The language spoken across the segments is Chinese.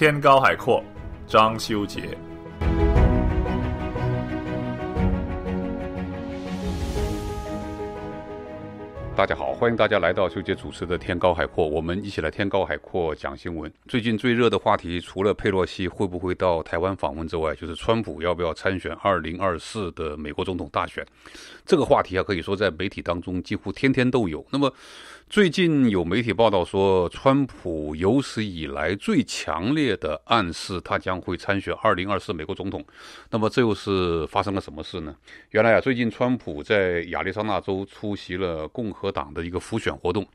天高海阔，张修杰。大家好，欢迎大家来到修杰主持的《天高海阔》，我们一起来《天高海阔》讲新闻。最近最热的话题，除了佩洛西会不会到台湾访问之外，就是川普要不要参选二零二四的美国总统大选。这个话题啊，可以说在媒体当中几乎天天都有。那么最近有媒体报道说，川普有史以来最强烈的暗示，他将会参选二零二四美国总统。那么，这又是发生了什么事呢？原来啊，最近川普在亚利桑那州出席了共和党的一个浮选活动。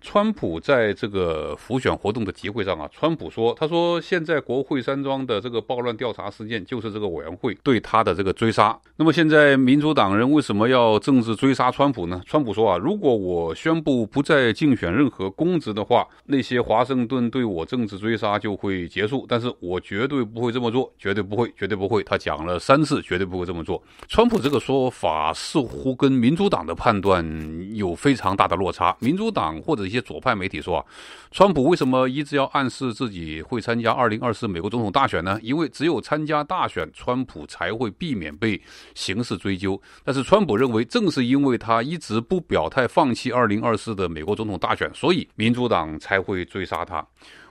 川普在这个浮选活动的集会上啊，川普说：“他说现在国会山庄的这个暴乱调查事件，就是这个委员会对他的这个追杀。那么现在民主党人为什么要政治追杀川普呢？”川普说：“啊，如果我宣布不再竞选任何公职的话，那些华盛顿对我政治追杀就会结束。但是我绝对不会这么做，绝对不会，绝对不会。”他讲了三次“绝对不会这么做”。川普这个说法似乎跟民主党的判断有非常大的落差。民主党或者。一些左派媒体说川普为什么一直要暗示自己会参加二零二四美国总统大选呢？因为只有参加大选，川普才会避免被刑事追究。但是川普认为，正是因为他一直不表态放弃二零二四的美国总统大选，所以民主党才会追杀他。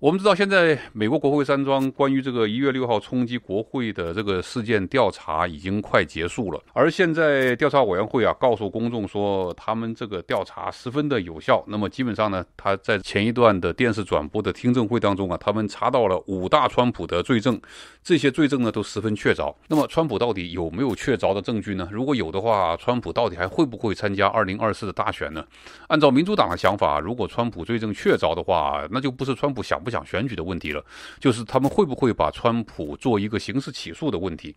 我们知道，现在美国国会山庄关于这个一月六号冲击国会的这个事件调查已经快结束了。而现在调查委员会啊，告诉公众说，他们这个调查十分的有效。那么基本上呢，他在前一段的电视转播的听证会当中啊，他们查到了五大川普的罪证，这些罪证呢都十分确凿。那么川普到底有没有确凿的证据呢？如果有的话，川普到底还会不会参加二零二四的大选呢？按照民主党的想法，如果川普罪证确凿的话，那就不是川普想不。讲选举的问题了，就是他们会不会把川普做一个刑事起诉的问题？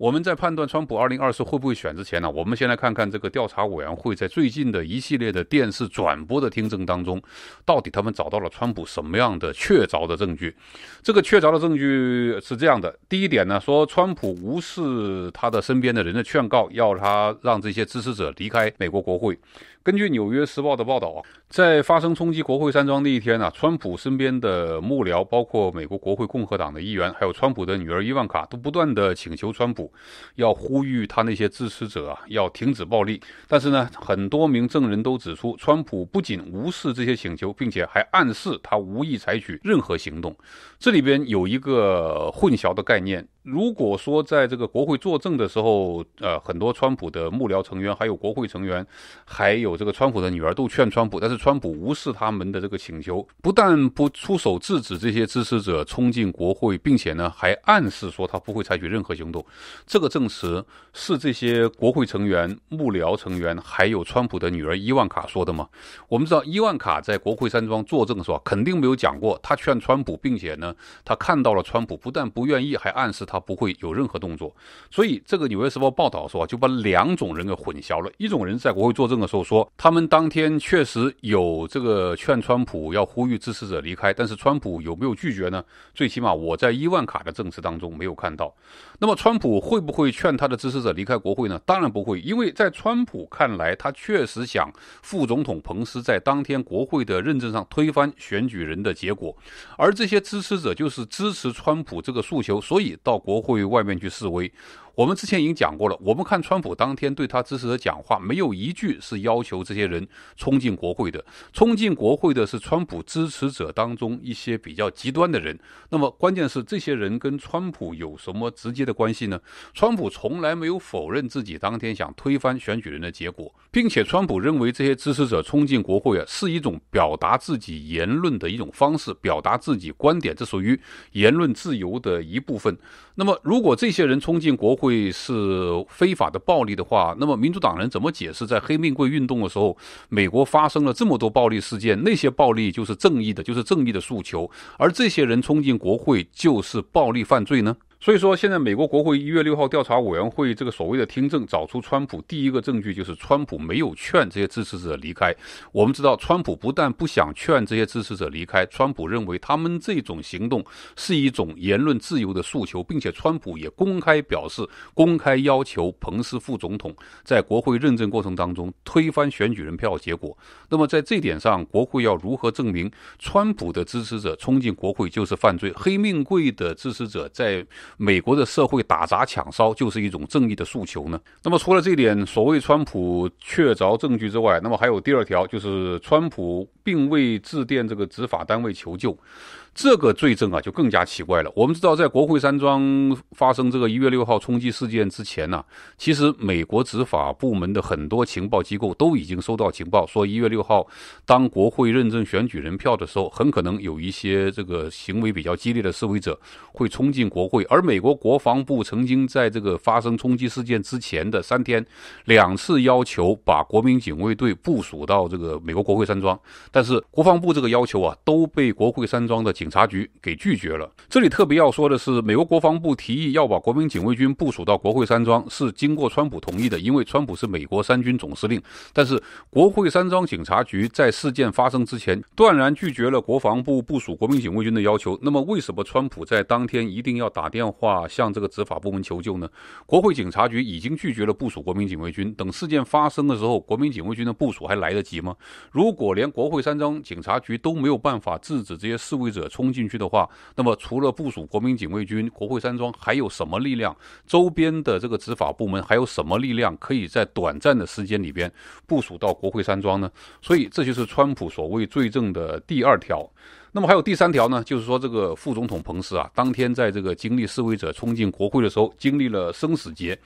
我们在判断川普二零二四会不会选之前呢，我们先来看看这个调查委员会在最近的一系列的电视转播的听证当中，到底他们找到了川普什么样的确凿的证据？这个确凿的证据是这样的：第一点呢，说川普无视他的身边的人的劝告，要他让这些支持者离开美国国会。根据《纽约时报》的报道，在发生冲击国会山庄那一天呢，川普身边的幕僚，包括美国国会共和党的议员，还有川普的女儿伊万卡，都不断的请求川普。要呼吁他那些支持者啊，要停止暴力。但是呢，很多名证人都指出，川普不仅无视这些请求，并且还暗示他无意采取任何行动。这里边有一个混淆的概念。如果说在这个国会作证的时候，呃，很多川普的幕僚成员、还有国会成员，还有这个川普的女儿都劝川普，但是川普无视他们的这个请求，不但不出手制止这些支持者冲进国会，并且呢，还暗示说他不会采取任何行动。这个证词是这些国会成员、幕僚成员，还有川普的女儿伊万卡说的吗？我们知道伊万卡在国会山庄作证的时候，肯定没有讲过他劝川普，并且呢，他看到了川普不但不愿意，还暗示。他不会有任何动作，所以这个《纽约时报》报道说啊，就把两种人给混淆了。一种人在国会作证的时候说，他们当天确实有这个劝川普要呼吁支持者离开，但是川普有没有拒绝呢？最起码我在伊万卡的证词当中没有看到。那么川普会不会劝他的支持者离开国会呢？当然不会，因为在川普看来，他确实想副总统彭斯在当天国会的认证上推翻选举人的结果，而这些支持者就是支持川普这个诉求，所以到。国会外面去示威。我们之前已经讲过了，我们看川普当天对他支持者讲话，没有一句是要求这些人冲进国会的。冲进国会的是川普支持者当中一些比较极端的人。那么关键是这些人跟川普有什么直接的关系呢？川普从来没有否认自己当天想推翻选举人的结果，并且川普认为这些支持者冲进国会啊，是一种表达自己言论的一种方式，表达自己观点，这属于言论自由的一部分。那么如果这些人冲进国，会是非法的暴力的话，那么民主党人怎么解释在黑命贵运动的时候，美国发生了这么多暴力事件？那些暴力就是正义的，就是正义的诉求，而这些人冲进国会就是暴力犯罪呢？所以说，现在美国国会一月六号调查委员会这个所谓的听证，找出川普第一个证据就是川普没有劝这些支持者离开。我们知道，川普不但不想劝这些支持者离开，川普认为他们这种行动是一种言论自由的诉求，并且川普也公开表示，公开要求彭斯副总统在国会认证过程当中推翻选举人票结果。那么，在这点上，国会要如何证明川普的支持者冲进国会就是犯罪？黑命贵的支持者在？美国的社会打砸抢烧就是一种正义的诉求呢。那么除了这点所谓川普确凿证据之外，那么还有第二条，就是川普并未致电这个执法单位求救。这个罪证啊，就更加奇怪了。我们知道，在国会山庄发生这个一月六号冲击事件之前呢，其实美国执法部门的很多情报机构都已经收到情报，说一月六号当国会认证选举人票的时候，很可能有一些这个行为比较激烈的示威者会冲进国会。而美国国防部曾经在这个发生冲击事件之前的三天，两次要求把国民警卫队部署到这个美国国会山庄，但是国防部这个要求啊，都被国会山庄的。警察局给拒绝了。这里特别要说的是，美国国防部提议要把国民警卫军部署到国会山庄，是经过川普同意的，因为川普是美国三军总司令。但是国会山庄警察局在事件发生之前，断然拒绝了国防部部署国民警卫军的要求。那么，为什么川普在当天一定要打电话向这个执法部门求救呢？国会警察局已经拒绝了部署国民警卫军，等事件发生的时候，国民警卫军的部署还来得及吗？如果连国会山庄警察局都没有办法制止这些示威者，冲进去的话，那么除了部署国民警卫军、国会山庄，还有什么力量？周边的这个执法部门还有什么力量可以在短暂的时间里边部署到国会山庄呢？所以这就是川普所谓罪证的第二条。那么还有第三条呢？就是说这个副总统彭斯啊，当天在这个经历示威者冲进国会的时候，经历了生死劫。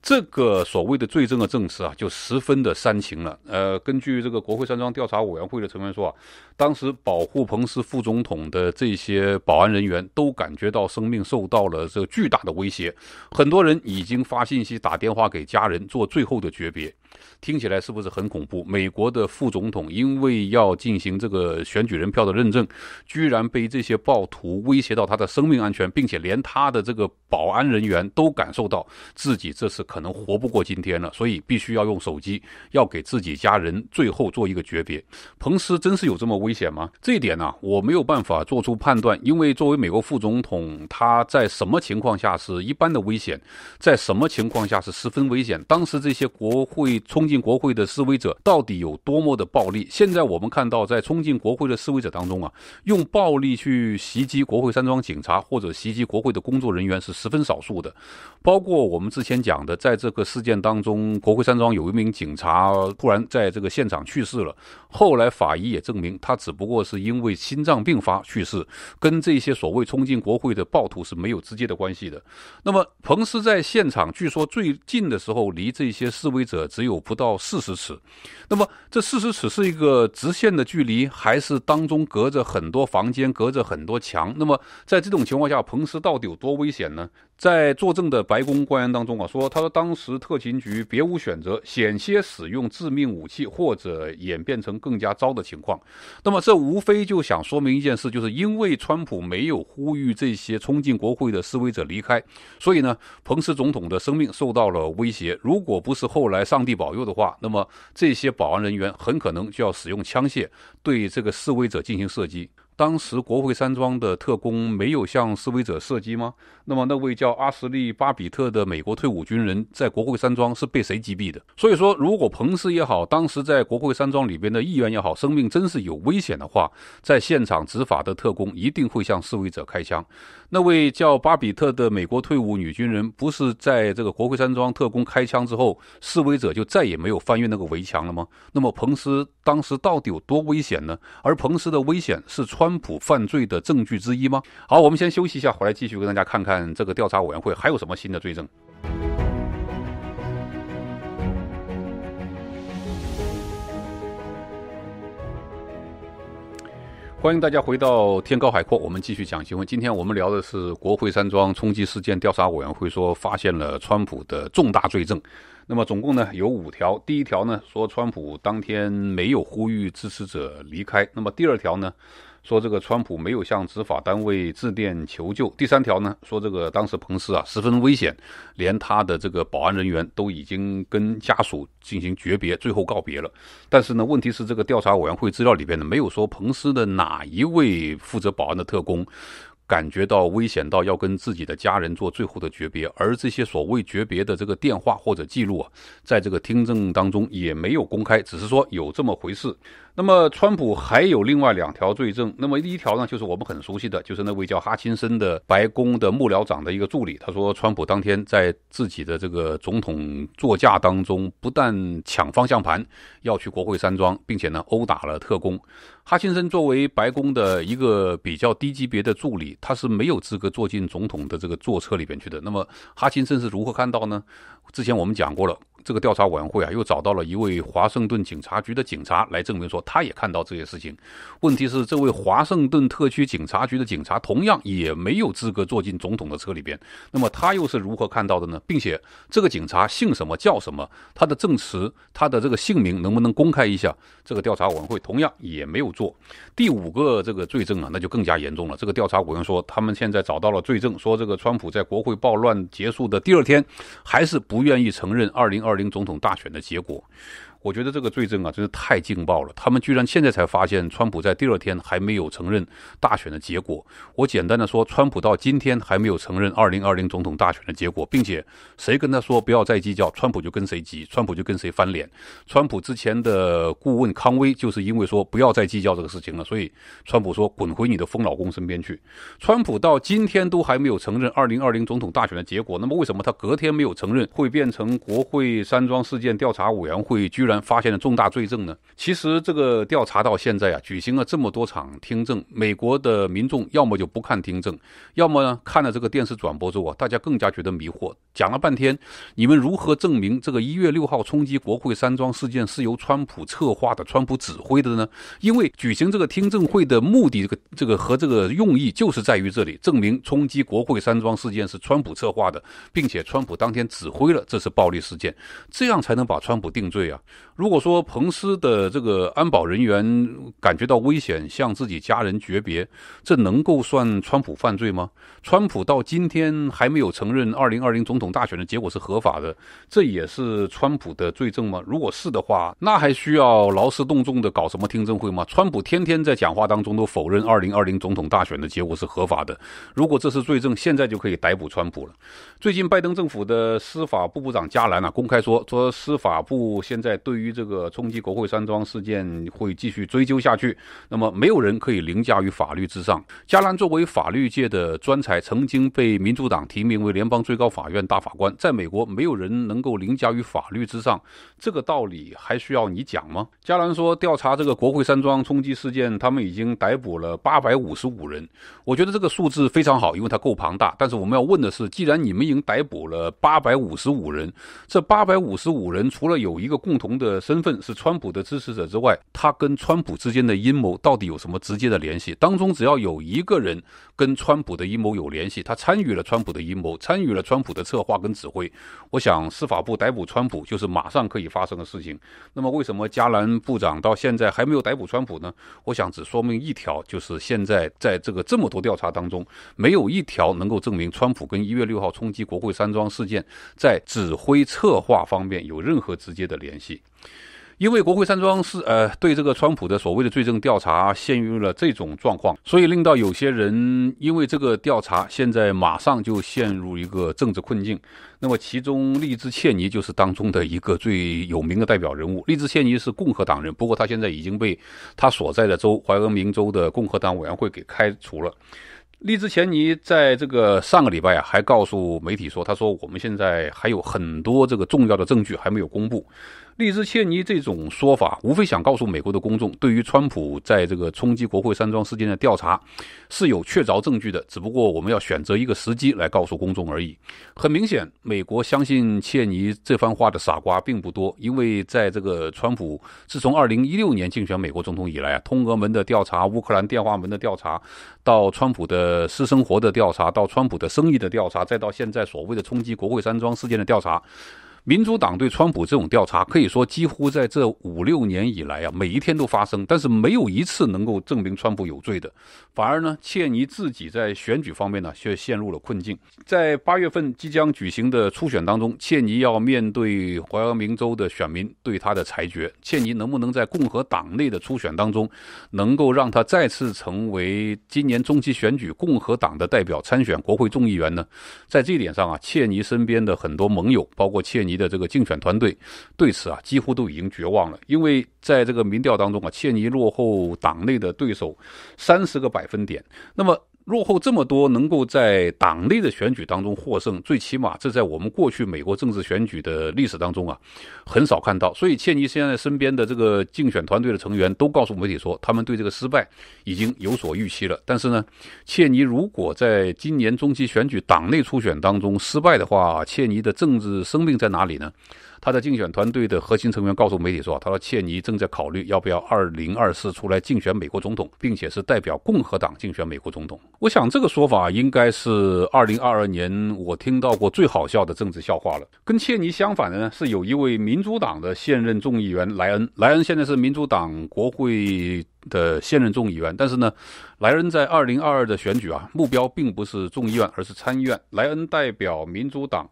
这个所谓的罪证的证词啊，就十分的煽情了。呃，根据这个国会山庄调查委员会的成员说啊，当时保护彭斯副总统的这些保安人员都感觉到生命受到了这巨大的威胁，很多人已经发信息打电话给家人做最后的诀别。听起来是不是很恐怖？美国的副总统因为要进行这个选举人票的认证，居然被这些暴徒威胁到他的生命安全，并且连他的这个保安人员都感受到自己这次可能活不过今天了，所以必须要用手机要给自己家人最后做一个诀别。彭斯真是有这么危险吗？这一点呢，我没有办法做出判断，因为作为美国副总统，他在什么情况下是一般的危险，在什么情况下是十分危险？当时这些国会。冲进国会的示威者到底有多么的暴力？现在我们看到，在冲进国会的示威者当中啊，用暴力去袭击国会山庄警察或者袭击国会的工作人员是十分少数的。包括我们之前讲的，在这个事件当中，国会山庄有一名警察突然在这个现场去世了，后来法医也证明他只不过是因为心脏病发去世，跟这些所谓冲进国会的暴徒是没有直接的关系的。那么，彭斯在现场据说最近的时候离这些示威者只有。有不到四十尺，那么这四十尺是一个直线的距离，还是当中隔着很多房间，隔着很多墙？那么在这种情况下，彭斯到底有多危险呢？在作证的白宫官员当中啊，说他说当时特勤局别无选择，险些使用致命武器，或者演变成更加糟的情况。那么这无非就想说明一件事，就是因为川普没有呼吁这些冲进国会的示威者离开，所以呢，彭斯总统的生命受到了威胁。如果不是后来上帝保佑的话，那么这些保安人员很可能就要使用枪械对这个示威者进行射击。当时国会山庄的特工没有向示威者射击吗？那么那位叫阿什利·巴比特的美国退伍军人在国会山庄是被谁击毙的？所以说，如果彭斯也好，当时在国会山庄里边的议员也好，生命真是有危险的话，在现场执法的特工一定会向示威者开枪。那位叫巴比特的美国退伍女军人不是在这个国会山庄特工开枪之后，示威者就再也没有翻越那个围墙了吗？那么彭斯当时到底有多危险呢？而彭斯的危险是穿。川普犯罪的证据之一吗？好，我们先休息一下，回来继续跟大家看看这个调查委员会还有什么新的罪证。欢迎大家回到天高海阔，我们继续讲新闻。今天我们聊的是国会山庄冲击事件调查委员会说发现了川普的重大罪证。那么总共呢有五条，第一条呢说川普当天没有呼吁支持者离开，那么第二条呢？说这个川普没有向执法单位致电求救。第三条呢，说这个当时彭斯啊十分危险，连他的这个保安人员都已经跟家属进行诀别，最后告别了。但是呢，问题是这个调查委员会资料里边呢没有说彭斯的哪一位负责保安的特工感觉到危险到要跟自己的家人做最后的诀别。而这些所谓诀别的这个电话或者记录啊，在这个听证当中也没有公开，只是说有这么回事。那么，川普还有另外两条罪证。那么，第一条呢，就是我们很熟悉的，就是那位叫哈钦森的白宫的幕僚长的一个助理。他说，川普当天在自己的这个总统座驾当中，不但抢方向盘，要去国会山庄，并且呢，殴打了特工。哈钦森作为白宫的一个比较低级别的助理，他是没有资格坐进总统的这个坐车里边去的。那么，哈钦森是如何看到呢？之前我们讲过了。这个调查委员会啊，又找到了一位华盛顿警察局的警察来证明说，他也看到这些事情。问题是，这位华盛顿特区警察局的警察同样也没有资格坐进总统的车里边。那么他又是如何看到的呢？并且这个警察姓什么叫什么？他的证词，他的这个姓名能不能公开一下？这个调查委员会同样也没有做。第五个这个罪证啊，那就更加严重了。这个调查委员会说，他们现在找到了罪证，说这个川普在国会暴乱结束的第二天，还是不愿意承认二零二。零总统大选的结果。我觉得这个罪证啊，真是太劲爆了！他们居然现在才发现，川普在第二天还没有承认大选的结果。我简单的说，川普到今天还没有承认2020总统大选的结果，并且谁跟他说不要再计较，川普就跟谁急，川普就跟谁翻脸。川普之前的顾问康威就是因为说不要再计较这个事情了，所以川普说滚回你的疯老公身边去。川普到今天都还没有承认2020总统大选的结果，那么为什么他隔天没有承认，会变成国会山庄事件调查委员会居？然发现了重大罪证呢？其实这个调查到现在啊，举行了这么多场听证，美国的民众要么就不看听证，要么呢看了这个电视转播之后啊，大家更加觉得迷惑。讲了半天，你们如何证明这个一月六号冲击国会山庄事件是由川普策划的、川普指挥的呢？因为举行这个听证会的目的、这个这个和这个用意就是在于这里，证明冲击国会山庄事件是川普策划的，并且川普当天指挥了这次暴力事件，这样才能把川普定罪啊。如果说彭斯的这个安保人员感觉到危险，向自己家人诀别，这能够算川普犯罪吗？川普到今天还没有承认2020总统大选的结果是合法的，这也是川普的罪证吗？如果是的话，那还需要劳师动众的搞什么听证会吗？川普天天在讲话当中都否认2020总统大选的结果是合法的，如果这是罪证，现在就可以逮捕川普了。最近拜登政府的司法部部长加兰啊，公开说说司法部现在。对于这个冲击国会山庄事件会继续追究下去。那么，没有人可以凌驾于法律之上。加兰作为法律界的专才，曾经被民主党提名为联邦最高法院大法官。在美国，没有人能够凌驾于法律之上，这个道理还需要你讲吗？加兰说：“调查这个国会山庄冲击事件，他们已经逮捕了八百五十五人。我觉得这个数字非常好，因为它够庞大。但是我们要问的是，既然你们已经逮捕了八百五十五人，这八百五十五人除了有一个共同。”的身份是川普的支持者之外，他跟川普之间的阴谋到底有什么直接的联系？当中只要有一个人。跟川普的阴谋有联系，他参与了川普的阴谋，参与了川普的策划跟指挥。我想司法部逮捕川普就是马上可以发生的事情。那么为什么加兰部长到现在还没有逮捕川普呢？我想只说明一条，就是现在在这个这么多调查当中，没有一条能够证明川普跟一月六号冲击国会山庄事件在指挥策划方面有任何直接的联系。因为国会山庄是呃对这个川普的所谓的罪证调查陷入了这种状况，所以令到有些人因为这个调查，现在马上就陷入一个政治困境。那么其中，利兹切尼就是当中的一个最有名的代表人物。利兹切尼是共和党人，不过他现在已经被他所在的州怀俄明州的共和党委员会给开除了。利兹切尼在这个上个礼拜呀，还告诉媒体说：“他说我们现在还有很多这个重要的证据还没有公布。”利兹·切尼这种说法，无非想告诉美国的公众，对于川普在这个冲击国会山庄事件的调查，是有确凿证据的。只不过我们要选择一个时机来告诉公众而已。很明显，美国相信切尼这番话的傻瓜并不多，因为在这个川普自从2016年竞选美国总统以来啊，通俄门的调查、乌克兰电话门的调查，到川普的私生活的调查，到川普的生意的调查，再到现在所谓的冲击国会山庄事件的调查。民主党对川普这种调查，可以说几乎在这五六年以来啊，每一天都发生，但是没有一次能够证明川普有罪的。反而呢，切尼自己在选举方面呢，却陷入了困境。在八月份即将举行的初选当中，切尼要面对怀俄明州的选民对他的裁决。切尼能不能在共和党内的初选当中，能够让他再次成为今年中期选举共和党的代表参选国会众议员呢？在这一点上啊，切尼身边的很多盟友，包括切尼。的这个竞选团队对此啊几乎都已经绝望了，因为在这个民调当中啊，切尼落后党内的对手三十个百分点。那么。落后这么多，能够在党内的选举当中获胜，最起码这在我们过去美国政治选举的历史当中啊，很少看到。所以，切尼现在身边的这个竞选团队的成员都告诉媒体说，他们对这个失败已经有所预期了。但是呢，切尼如果在今年中期选举党内初选当中失败的话，切尼的政治生命在哪里呢？他的竞选团队的核心成员告诉媒体说，他说切尼正在考虑要不要2024出来竞选美国总统，并且是代表共和党竞选美国总统。我想这个说法应该是二零二二年我听到过最好笑的政治笑话了。跟切尼相反的呢是有一位民主党的现任众议员莱恩，莱恩现在是民主党国会的现任众议员，但是呢，莱恩在二零二二的选举啊，目标并不是众议院，而是参议院。莱恩代表民主党。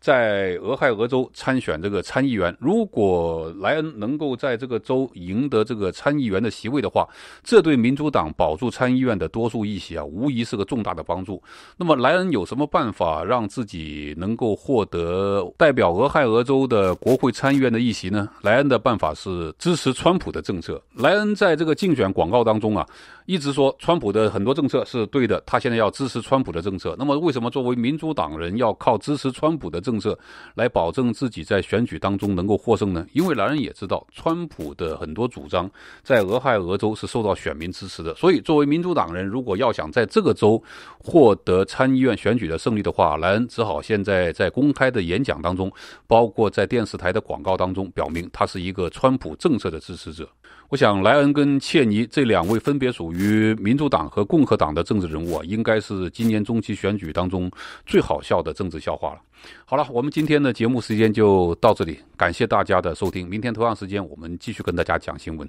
在俄亥俄州参选这个参议员，如果莱恩能够在这个州赢得这个参议员的席位的话，这对民主党保住参议院的多数议席啊，无疑是个重大的帮助。那么莱恩有什么办法让自己能够获得代表俄亥俄州的国会参议院的议席呢？莱恩的办法是支持川普的政策。莱恩在这个竞选广告当中啊。一直说川普的很多政策是对的，他现在要支持川普的政策。那么，为什么作为民主党人要靠支持川普的政策来保证自己在选举当中能够获胜呢？因为莱恩也知道川普的很多主张在俄亥俄州是受到选民支持的，所以作为民主党人，如果要想在这个州获得参议院选举的胜利的话，莱恩只好现在在公开的演讲当中，包括在电视台的广告当中，表明他是一个川普政策的支持者。我想，莱恩跟切尼这两位分别属于民主党和共和党的政治人物，啊，应该是今年中期选举当中最好笑的政治笑话了。好了，我们今天的节目时间就到这里，感谢大家的收听。明天同样时间，我们继续跟大家讲新闻。